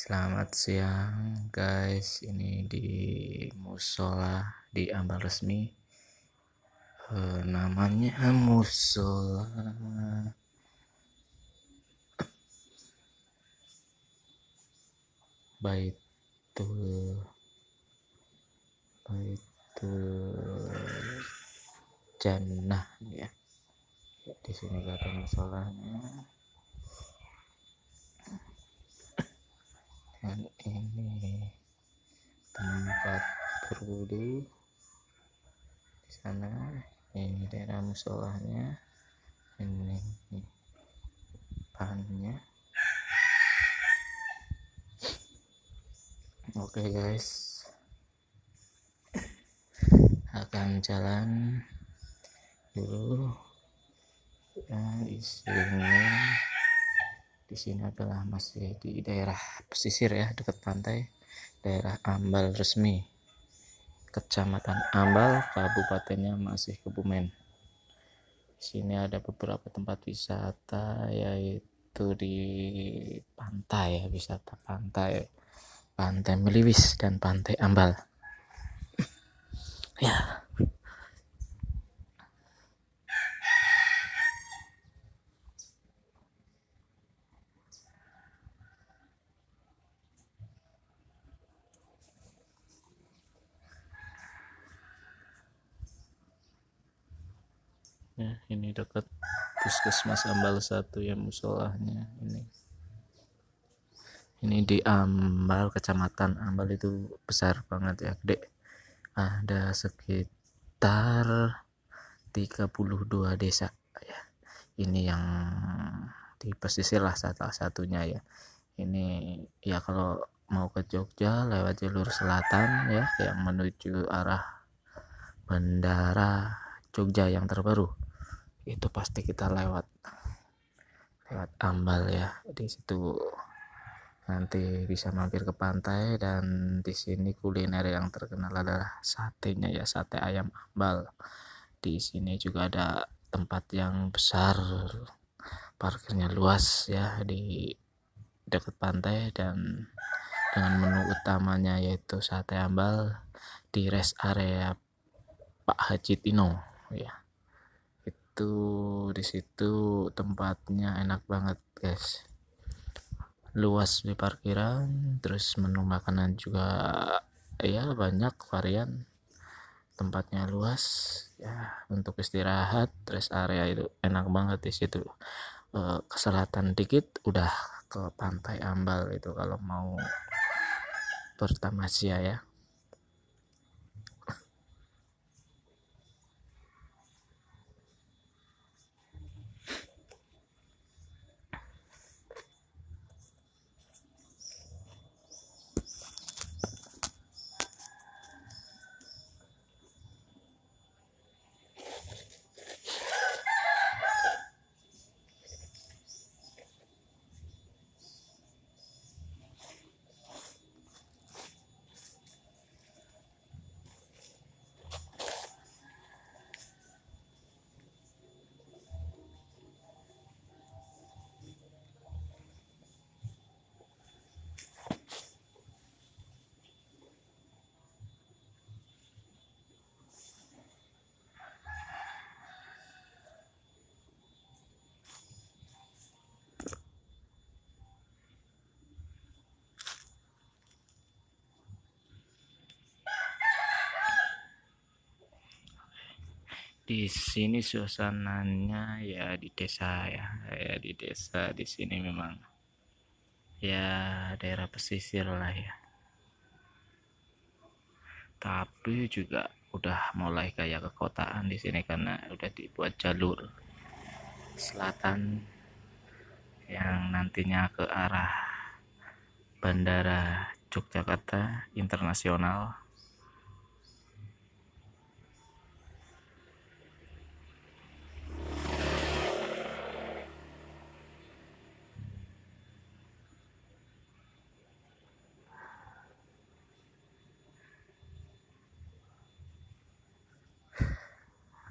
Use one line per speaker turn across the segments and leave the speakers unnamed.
Selamat siang guys, ini di musola di Ambal Resmi. E, namanya musola. Baitul Baitul Jannah ya. Di sini ada musolanya. ini tempat berwudu di sana ini daerah musolahnya ini, ini bahannya oke okay guys akan jalan dulu nah isinya di sini adalah masih di daerah pesisir ya dekat pantai daerah Ambal resmi Kecamatan Ambal kabupatennya masih Kebumen di sini ada beberapa tempat wisata yaitu di pantai wisata pantai Pantai Meliwis dan Pantai Ambal ya ya ini dekat puskesmas ambal satu ya musolahnya ini ini di ambal kecamatan ambal itu besar banget ya gede ada sekitar 32 desa ya ini yang di pesisir lah satu satunya ya ini ya kalau mau ke Jogja lewat jalur selatan ya yang menuju arah bandara Jogja yang terbaru itu pasti kita lewat lewat ambal ya di situ nanti bisa mampir ke pantai dan di sini kuliner yang terkenal adalah satenya ya sate ayam ambal di sini juga ada tempat yang besar parkirnya luas ya di dekat pantai dan dengan menu utamanya yaitu sate ambal di rest area Pak Haji Tino ya itu di situ tempatnya enak banget guys luas di parkiran terus menu makanan juga ya banyak varian tempatnya luas ya untuk istirahat rest area itu enak banget di situ e, eh, ke selatan dikit udah ke pantai Ambal itu kalau mau pertama sih ya, ya. di sini suasananya ya di desa ya ya di desa di sini memang ya daerah pesisir lah ya tapi juga udah mulai kayak kekotaan di sini karena udah dibuat jalur selatan yang nantinya ke arah Bandara Yogyakarta Internasional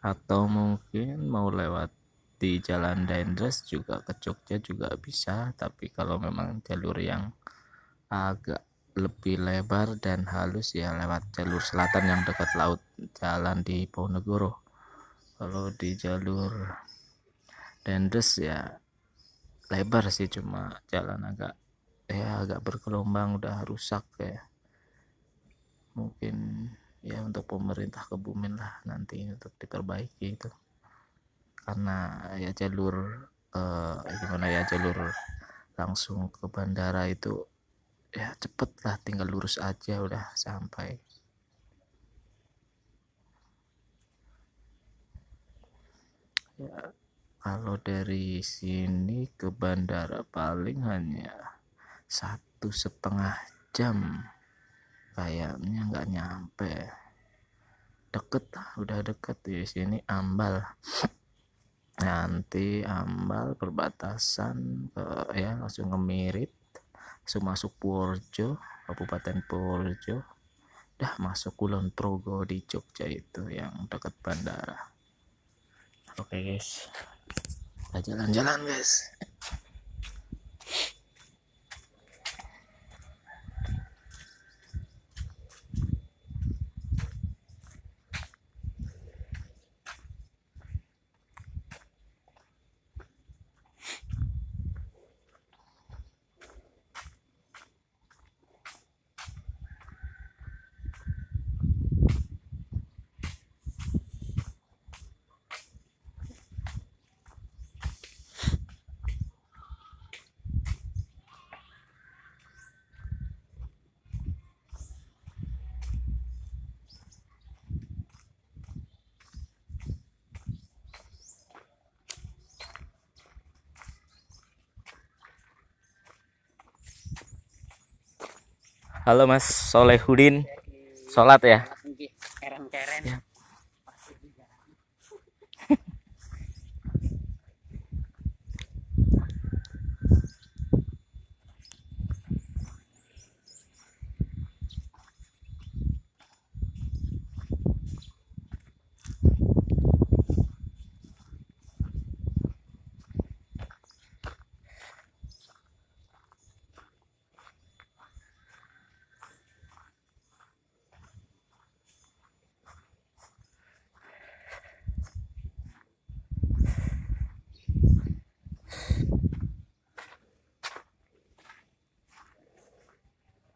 atau mungkin mau lewat di Jalan Dendres juga ke Jogja juga bisa tapi kalau memang jalur yang agak lebih lebar dan halus ya lewat jalur selatan yang dekat laut jalan di Ponegoro kalau di jalur Dendres ya lebar sih cuma jalan agak ya agak bergelombang udah rusak ya mungkin ya iya. untuk pemerintah kebumen lah nanti untuk diperbaiki itu karena ya jalur eh, gimana ya jalur langsung ke bandara itu ya cepet lah tinggal lurus aja udah sampai ya kalau dari sini ke bandara paling hanya satu setengah jam kayaknya nggak nyampe deket udah deket di sini ambal nanti ambal perbatasan ke ya langsung ke langsung masuk Purjo Kabupaten Purjo dah masuk Kulon Progo di Jogja itu yang dekat bandara oke okay, guys jalan-jalan guys Halo Mas Solehudin. Sholat ya?